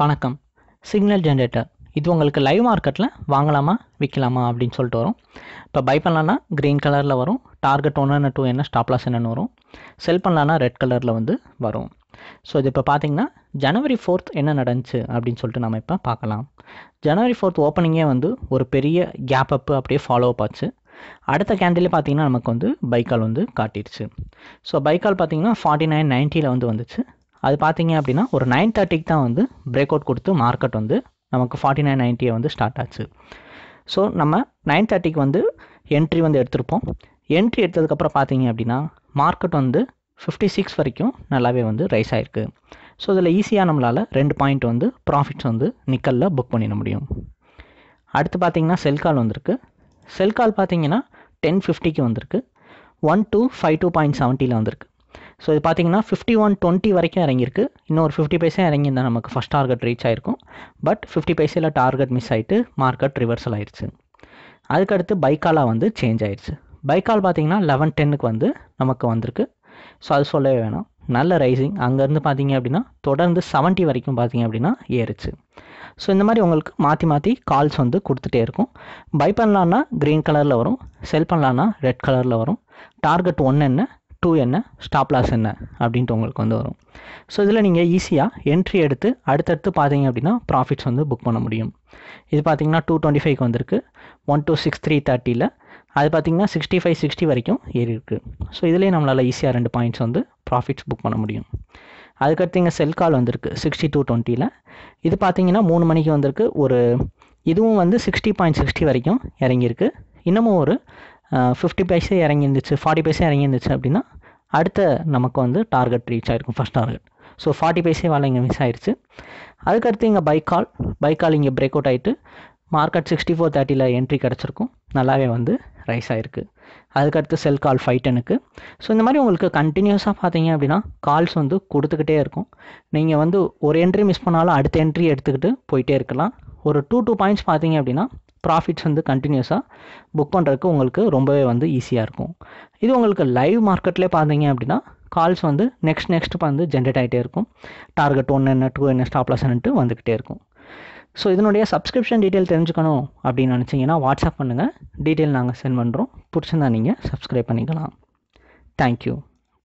வணக்கம் signal generator இது உங்களுக்கு லைவ் மார்க்கெட்டில் வாங்கலாமா விற்கலாமா அப்படின்னு சொல்லிட்டு வரும் இப்போ பை பண்ணலான்னா க்ரீன் கலரில் வரும் டார்கெட் ஒன்று டூ என்ன ஸ்டாப்லாஸ் என்னென்னு வரும் செல் பண்ணலான்னா ரெட் கலரில் வந்து வரும் ஸோ இது இப்போ பார்த்தீங்கன்னா ஜனவரி ஃபோர்த் என்ன நடந்துச்சு அப்படின்னு சொல்லிட்டு நம்ம இப்போ பார்க்கலாம் ஜனவரி ஃபோர்த் ஓப்பனிங்கே வந்து ஒரு பெரிய கேப் அப்பு அப்படியே ஃபாலோ அப் ஆச்சு அடுத்த கேண்டிலே பார்த்தீங்கன்னா நமக்கு வந்து பைக்கால் வந்து காட்டிடுச்சு ஸோ பைக்கால் பார்த்தீங்கன்னா ஃபார்ட்டி நைன் நைன்ட்டியில் வந்து வந்துச்சு அது பார்த்தீங்க அப்படின்னா ஒரு நைன் தேர்ட்டிக்கு தான் வந்து பிரேக் அவுட் கொடுத்து மார்க்கெட் வந்து நமக்கு ஃபார்ட்டி நைன் நைன்ட்டியை வந்து ஸ்டார்ட் ஆச்சு ஸோ நம்ம நைன் தேர்ட்டிக்கு வந்து என்ட்ரி வந்து எடுத்திருப்போம் என்ட்ரி எடுத்ததுக்கப்புறம் பார்த்தீங்க அப்படின்னா மார்க்கெட் வந்து ஃபிஃப்டி சிக்ஸ் வரைக்கும் நல்லாவே வந்து ரைஸ் ஆகிருக்கு ஸோ இதில் ஈஸியாக நம்மளால் ரெண்டு பாயிண்ட் வந்து ப்ராஃபிட்ஸ் வந்து நிக்கலில் புக் பண்ணிட முடியும் அடுத்து பார்த்தீங்கன்னா செல் கால் வந்திருக்கு செல் கால் பார்த்தீங்கன்னா டென் ஃபிஃப்டிக்கு வந்திருக்கு one two five two point செவன்ட்டியில் வந்திருக்கு ஸோ இது பார்த்தீங்கன்னா ஃபிஃப்டி ஒன் டுவெண்ட்டி வரைக்கும் இறங்கியிருக்கு இன்னொரு ஃபிஃப்டி பைசா இறங்கியிருந்தா நமக்கு ஃபஸ்ட் டார்கெட் ரீச் ஆயிருக்கும் பட் ஃபிஃப்டி பைசையில் டார்கெட் மிஸ் ஆகிட்டு மார்க்கெட் ரிவர்சல் ஆயிடுச்சு அதுக்கடுத்து பைக்காலாக வந்து சேஞ்ச் ஆயிடுச்சு பைக்கால் பார்த்தீங்கன்னா லெவன் டென்னுக்கு வந்து நமக்கு வந்திருக்கு ஸோ அது சொல்லவே வேணாம் நல்ல ரைசிங் அங்கேருந்து பார்த்தீங்க அப்படின்னா தொடர்ந்து செவன்ட்டி வரைக்கும் பார்த்தீங்க அப்படின்னா ஏறுச்சு ஸோ இந்த மாதிரி உங்களுக்கு மாற்றி மாற்றி கால்ஸ் வந்து கொடுத்துட்டே இருக்கும் பை பண்ணலான்னா க்ரீன் கலரில் வரும் செல் பண்ணலான்னா ரெட் கலரில் வரும் டார்கெட் ஒன்று என்ன டூ என்ன ஸ்டாப் லாஸ் என்ன அப்படின்ட்டு உங்களுக்கு வந்து வரும் ஸோ இதில் நீங்கள் ஈஸியாக என்ட்ரி எடுத்து அடுத்தடுத்து பார்த்தீங்க அப்படின்னா ப்ராஃபிட்ஸ் வந்து புக் பண்ண முடியும் இது பார்த்தீங்கன்னா டூ டுவெண்ட்டி ஃபைவ்க்கு வந்திருக்கு ஒன் டூ சிக்ஸ் த்ரீ தேர்ட்டியில் அது பார்த்தீங்கன்னா சிக்ஸ்டி ஃபைவ் சிக்ஸ்டி வரைக்கும் ஏறி இருக்குது ஸோ இதிலே நம்மளால் ஈஸியாக ரெண்டு பாயிண்ட்ஸ் வந்து ப்ராஃபிட்ஸ் புக் பண்ண முடியும் அதுக்கடுத்து இங்கே செல் கால் வந்திருக்கு சிக்ஸ்டி டூ டுவெண்ட்டியில் இது பார்த்தீங்கன்னா மூணு மணிக்கு வந்திருக்கு ஒரு இதுவும் வந்து சிக்ஸ்டி பாயிண்ட் சிக்ஸ்டி வரைக்கும் இறங்கியிருக்கு இன்னமும் ஒரு ஃபிஃப்டி பைசே இறங்கி இருந்துச்சு ஃபார்ட்டி பைசே இறங்கியிருந்துச்சு அப்படின்னா அடுத்த நமக்கு வந்து டார்கெட் ரீச் ஆகிருக்கும் first target so forty paise வேலை இங்கே மிஸ் ஆயிடுச்சு அதுக்கடுத்து இங்கே பைக் கால் பைக் கால் இங்கே பிரேக் அவுட் ஆகிட்டு மார்க்கெட் சிக்ஸ்டி ஃபோர் தேர்ட்டியில் என்ட்ரி கிடச்சிருக்கும் நல்லாவே வந்து ரைஸ் ஆகிருக்கு அதுக்கடுத்து செல் கால் ஃபைவ் டெனுக்கு ஸோ இந்த மாதிரி உங்களுக்கு கண்டினியூஸாக பார்த்தீங்க அப்படின்னா கால்ஸ் வந்து கொடுத்துக்கிட்டே இருக்கும் நீங்கள் வந்து ஒரு என்ட்ரி மிஸ் பண்ணாலும் அடுத்த என்ட்ரி எடுத்துக்கிட்டு போயிட்டே இருக்கலாம் ஒரு டூ டூ பாயிண்ட்ஸ் பார்த்தீங்க அப்படின்னா ப்ராஃபிட்ஸ் வந்து கண்டினியூஸாக புக் பண்ணுறதுக்கு உங்களுக்கு ரொம்பவே வந்து ஈஸியாக இருக்கும் இது உங்களுக்கு லைவ் மார்க்கெட்லேயே பார்த்தீங்க அப்படின்னா கால்ஸ் வந்து நெக்ஸ்ட் நெக்ஸ்ட் வந்து ஜென்ரேட் ஆகிட்டே இருக்கும் டார்கெட் ஒன்று என்ன டூ என்ன ஸ்டாப்லாஸ் என்னட்டு வந்துக்கிட்டே இருக்கும் ஸோ இதனுடைய சப்ஸ்கிரிப்ஷன் டீட்டெயில் தெரிஞ்சுக்கணும் அப்படின்னு நினச்சிங்கன்னா வாட்ஸ்அப் பண்ணுங்கள் டீட்டெயில் நாங்கள் சென்ட் பண்ணுறோம் பிடிச்சிருந்தா நீங்கள் சப்ஸ்கிரைப் பண்ணிக்கலாம் தேங்க்யூ